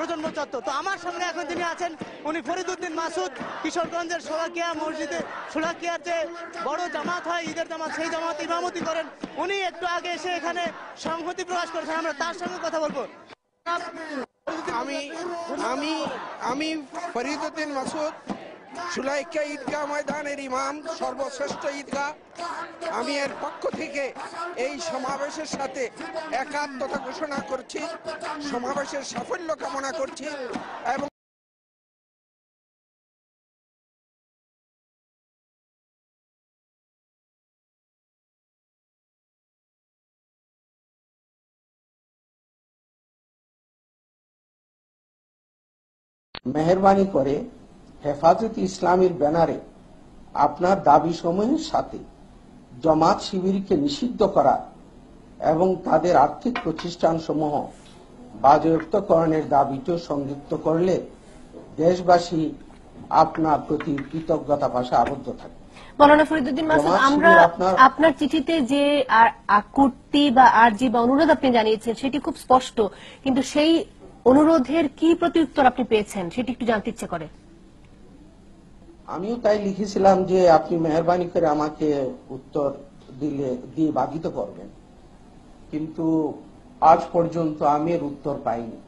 প্রজন্ম চত্বর তো আমার সামনে এখন যিনি আছেন উনি ফরিদুদ্দিন মাসুদ কিশোরগঞ্জের সোলাকিয়া মসজিদে সোলাকিয়ার যে বড় জামাত হয় ঈদের জামাত সেই জামাত ইমামতি করেন উনি একটু আগে এসে এখানে সংহতি প্রকাশ করেছেন আমরা তার সঙ্গে কথা বলবো আমি আমি আমি ফরিদুদ্দিন মাসুদ সুলাইকা ঈদগাহ ময়দানের ইমাম সর্বশ্রেষ্ঠ ঈদগাহ আমি এর পক্ষ থেকে এই সমাবেশের সাথে একাত্মতা ঘোষণা করছি সমাবেশের সাফল্য কামনা করছি এবং মেহরবানি করে হেফাজত ইসলামের ব্যানারে আপনার দাবি সময়ের সাথে জমাত শিবিরকে নিষিদ্ধ করা এবং তাদের আর্থিক সমূহ বাজেয়াপ্তকরণের দাবিটিও সংযুক্ত করলে দেশবাসী আপনার প্রতি কৃতজ্ঞতা ভাষা আবদ্ধ থাকে মৌলানা ফরিদুদ্দিন মাসুদ আমরা আপনার চিঠিতে যে আকুতি বা আরজি বা অনুরোধ আপনি জানিয়েছেন সেটি খুব স্পষ্ট কিন্তু সেই অনুরোধের কি প্রতিউত্তর আপনি পেয়েছেন সেটি একটু জানতে ইচ্ছে করে আমিও তাই লিখেছিলাম যে আপনি মেহরবানি করে আমাকে উত্তর দিলে দিয়ে বাধিত করবেন কিন্তু আজ পর্যন্ত আমি এর উত্তর পাইনি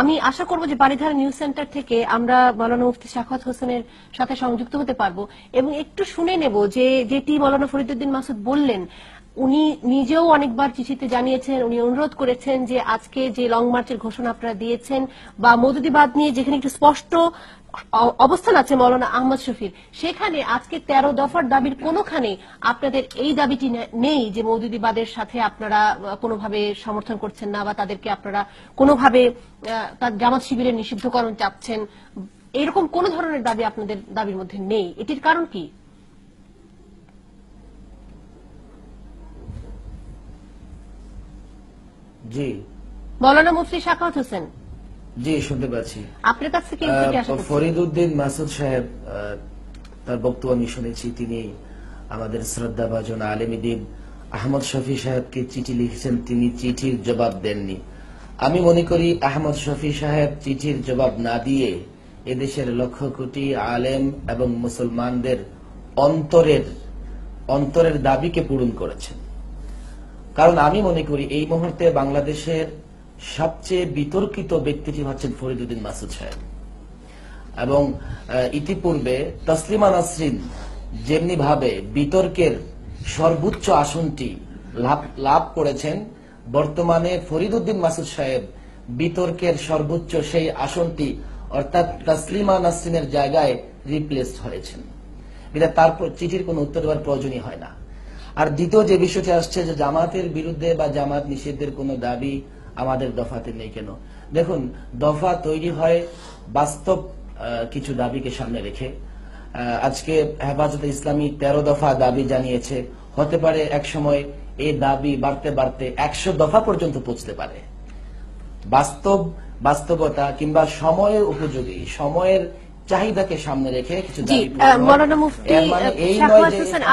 আমি আশা করব যে বারিধারা নিউজ সেন্টার থেকে আমরা মৌলানা মুফতি শাখাত হোসেনের সাথে সংযুক্ত হতে পারব এবং একটু শুনে নেব যে যেটি মৌলানা ফরিদুদ্দিন মাসুদ বললেন উনি নিজেও অনেকবার চিঠিতে জানিয়েছেন উনি অনুরোধ করেছেন যে আজকে যে লং মার্চের ঘোষণা আপনারা দিয়েছেন বা মদুদিবাদ নিয়ে যেখানে একটু স্পষ্ট অবস্থান আছে মৌলানা আহমদ শফির সেখানে আজকে তেরো দফার দাবির কোনোখানে আপনাদের এই দাবিটি নেই যে মৌদুদিবাদের সাথে আপনারা কোনোভাবে সমর্থন করছেন না বা তাদেরকে আপনারা কোনোভাবে তার জামাত শিবিরের নিষিদ্ধকরণ চাচ্ছেন এরকম কোন ধরনের দাবি আপনাদের দাবির মধ্যে নেই এটির কারণ কি জি মুফতি হোসেন জি শুনতে পাচ্ছি আপনার কাছে কি ফরিদউদ্দিন মাসুদ সাহেব তার বক্তব্য আমি শুনেছি তিনি আমাদের শ্রদ্ধাভাজন আহমদ শফি সাহেবকে চিঠি লিখেছেন তিনি চিঠির জবাব দেননি আমি মনে করি আহমদ শফি সাহেব চিঠির জবাব না দিয়ে এদেশের লক্ষ কোটি আলেম এবং মুসলমানদের অন্তরের অন্তরের দাবিকে পূরণ করেছেন কারণ আমি মনে করি এই মুহূর্তে বাংলাদেশের সবচেয়ে বিতর্কিত ব্যক্তিটি হচ্ছেন ফরিদুদ্দিন মাসুদ সাহেব এবং ইতিপূর্বে তসলিমা নাসরিন যেমনি ভাবে বিতর্কের সর্বোচ্চ আসনটি লাভ করেছেন বর্তমানে ফরিদুদ্দিন মাসুদ সাহেব বিতর্কের সর্বোচ্চ সেই আসনটি অর্থাৎ তসলিমা নাসরিনের জায়গায় রিপ্লেস হয়েছেন এটা তারপর চিঠির কোনো উত্তর দেওয়ার প্রয়োজনই হয় না আর দ্বিতীয় যে বিষয়টি আসছে যে জামাতের বিরুদ্ধে বা জামাত নিষিদ্ধের কোনো দাবি আমাদের দফাতে নেই কেন দেখুন দফা তৈরি হয় বাস্তব কিছু দাবিকে সামনে রেখে আজকে হেফাজতে ইসলামী তেরো দফা দাবি জানিয়েছে হতে পারে এক সময় এই দাবি বাড়তে বাড়তে একশো দফা পর্যন্ত পৌঁছতে পারে বাস্তব বাস্তবতা কিংবা সময়ের উপযোগী সময়ের চাহিদাকে সামনে রেখে কিছু মানে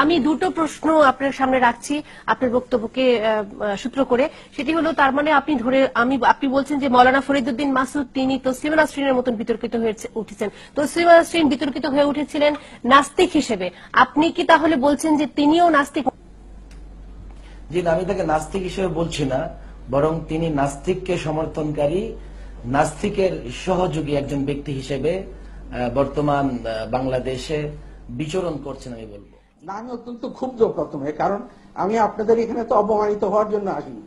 আমি দুটো প্রশ্ন আপনার সামনে রাখছি আপনার বক্তব্যকে সূত্র করে সেটি হলো তার মানে আপনি ধরে আমি আপনি বলছেন যে মৌলানা ফরিদুদ্দিন মাসুদ তিনি তসলিমা নাসরিনের মতন বিতর্কিত হয়ে উঠেছেন তসলিমা নাসরিন বিতর্কিত হয়ে উঠেছিলেন নাস্তিক হিসেবে আপনি কি তাহলে বলছেন যে তিনিও নাস্তিক জি আমি তাকে নাস্তিক হিসেবে বলছি না বরং তিনি নাস্তিককে সমর্থনকারী নাস্তিকের সহযোগী একজন ব্যক্তি হিসেবে বর্তমান বাংলাদেশে বিচরণ করছেন আমি বলবো না আমি অত্যন্ত ক্ষুব্ধ প্রথমে কারণ আমি আপনাদের এখানে তো অপমানিত হওয়ার জন্য আসিনি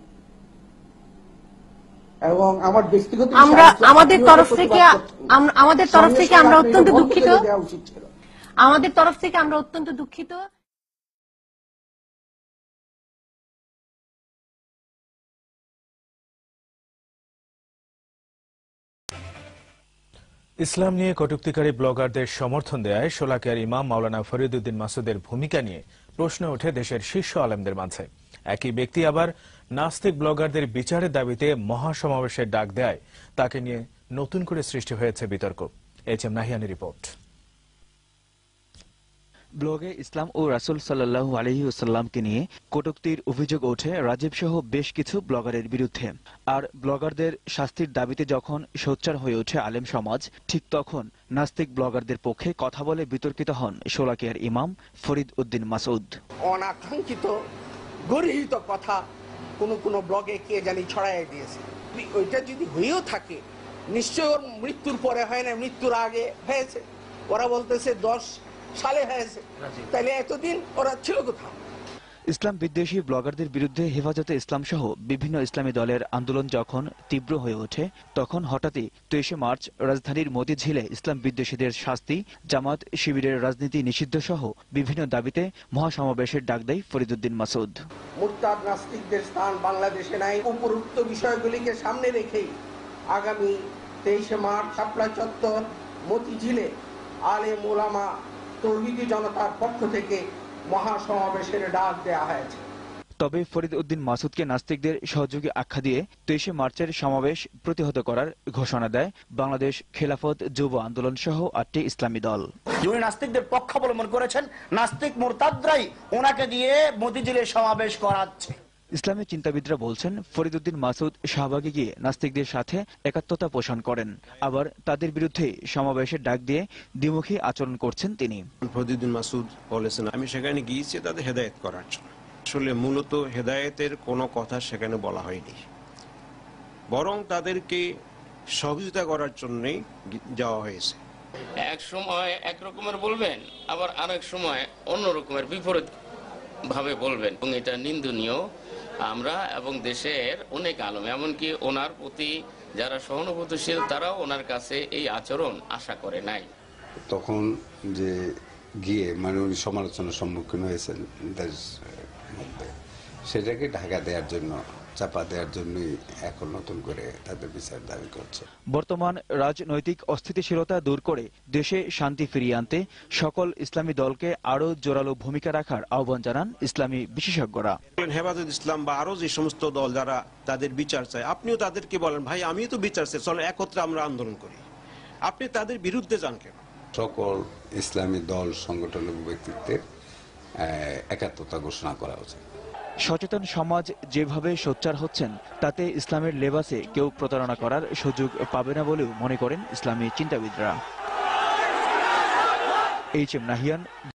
এবং আমার ব্যক্তিগত আমরা আমাদের তরফ থেকে আমাদের তরফ থেকে আমরা অত্যন্ত দুঃখিত আমাদের তরফ থেকে আমরা অত্যন্ত দুঃখিত ইসলাম নিয়ে কটুক্তিকারী ব্লগারদের সমর্থন দেয় শোলাকিয়ার ইমাম মাওলানা ফরিদুদ্দিন মাসুদের ভূমিকা নিয়ে প্রশ্ন ওঠে দেশের শীর্ষ আলেমদের মাঝে একই ব্যক্তি আবার নাস্তিক ব্লগারদের বিচারের দাবিতে মহাসমাবেশের ডাক দেয় তাকে নিয়ে নতুন করে সৃষ্টি হয়েছে বিতর্ক এইচ এম নাহিয়ানি রিপোর্ট ব্লগে ইসলাম ও রাসুল সাল্লাহু আলহিউসাল্লামকে নিয়ে কটুক্তির অভিযোগ ওঠে রাজীব সহ বেশ কিছু ব্লগারের বিরুদ্ধে আর ব্লগারদের শাস্তির দাবিতে যখন সোচ্চার হয়ে ওঠে আলেম সমাজ ঠিক তখন নাস্তিক ব্লগারদের পক্ষে কথা বলে বিতর্কিত হন সোলাকিয়ার ইমাম ফরিদ উদ্দিন মাসুদ অনাকাঙ্ক্ষিত গরিহিত কথা কোনো কোনো ব্লগে কে জানি ছড়াই দিয়েছে ওইটা যদি হয়েও থাকে নিশ্চয় মৃত্যুর পরে হয় না মৃত্যুর আগে হয়েছে ওরা বলতেছে দশ সালে হয়েছে তাহলে এতদিন ওরা ছিল কোথাও ইসলাম বিদ্বেষী ব্লগারদের বিরুদ্ধে হেফাজতে ইসলাম সহ বিভিন্ন ইসলামী দলের আন্দোলন যখন তীব্র হয়ে ওঠে তখন হঠাৎই তেইশে মার্চ রাজধানীর মতি ঝিলে ইসলাম বিদ্বেষীদের শাস্তি জামাত শিবিরের রাজনীতি নিষিদ্ধ সহ বিভিন্ন দাবিতে মহাসমাবেশের ডাক দেয় ফরিদুদ্দিন মাসুদ মোরতাদ নাস্তিকদের স্থান বাংলাদেশে নাই উপরুক্ত বিষয়গুলিকে সামনে রেখেই আগামী তেইশে মার্চ শাপলা চত্বর মতি ঝিলে আলে মোলামা তৌহিদি জনতার পক্ষ থেকে মহাসমাবেশের ডাক দেয়া হয়েছে তবে ফরিদ উদ্দিন মাসুদকে নাস্তিকদের সহযোগী আখ্যা দিয়ে তেইশে মার্চের সমাবেশ প্রতিহত করার ঘোষণা দেয় বাংলাদেশ খেলাফত যুব আন্দোলন সহ আটটি ইসলামী দল যিনি নাস্তিকদের পক্ষ অবলম্বন করেছেন নাস্তিক মোরতাদরাই ওনাকে দিয়ে মতিঝিলের সমাবেশ করাচ্ছে ইসলামী চিন্তাবিদরা বলছেন ফরিদুদ্দিন মাসুদ শাহবাগে গিয়ে নাস্তিকদের সাথে একাত্মতা পোষণ করেন আবার তাদের বিরুদ্ধে সমাবেশের ডাক দিয়ে দ্বিমুখী আচরণ করছেন তিনি ফরিদুদ্দিন মাসুদ বলেছেন আমি সেখানে গিয়েছি তাদের হেদায়ত করার জন্য আসলে মূলত হেদায়তের কোনো কথা সেখানে বলা হয়নি বরং তাদেরকে সহযোগিতা করার জন্যই যাওয়া হয়েছে এক সময় এক রকমের বলবেন আবার আরেক সময় অন্য রকমের বিপরীত ভাবে বলবেন এবং এটা নিন্দনীয় আমরা এবং দেশের অনেক আলম এমনকি ওনার প্রতি যারা সহানুভূতিশীল তারাও ওনার কাছে এই আচরণ আশা করে নাই তখন যে গিয়ে মানে উনি সমালোচনার সম্মুখীন হয়েছেন সেটাকে ঢাকা দেওয়ার জন্য চাপা দেওয়ার জন্যই এখন নতুন করে তাদের বিচার দাবি করছে বর্তমান রাজনৈতিক অস্থিতিশীলতা দূর করে দেশে শান্তি ফিরিয়ে আনতে সকল ইসলামী দলকে আরো জোরালো ভূমিকা রাখার আহ্বান জানান ইসলামী বিশেষজ্ঞরা হেফাজত ইসলাম বা আরো যে সমস্ত দল যারা তাদের বিচার চায় আপনিও তাদেরকে বলেন ভাই আমিও তো বিচার চাই চলো একত্রে আমরা আন্দোলন করি আপনি তাদের বিরুদ্ধে যান কেন সকল ইসলামী দল সংগঠন ব্যক্তিত্বের একাত্মতা ঘোষণা করা উচিত সচেতন সমাজ যেভাবে সোচ্চার হচ্ছেন তাতে ইসলামের লেবাসে কেউ প্রতারণা করার সুযোগ পাবে না বলেও মনে করেন ইসলামী চিন্তাবিদরা এইচ এম নাহিয়ান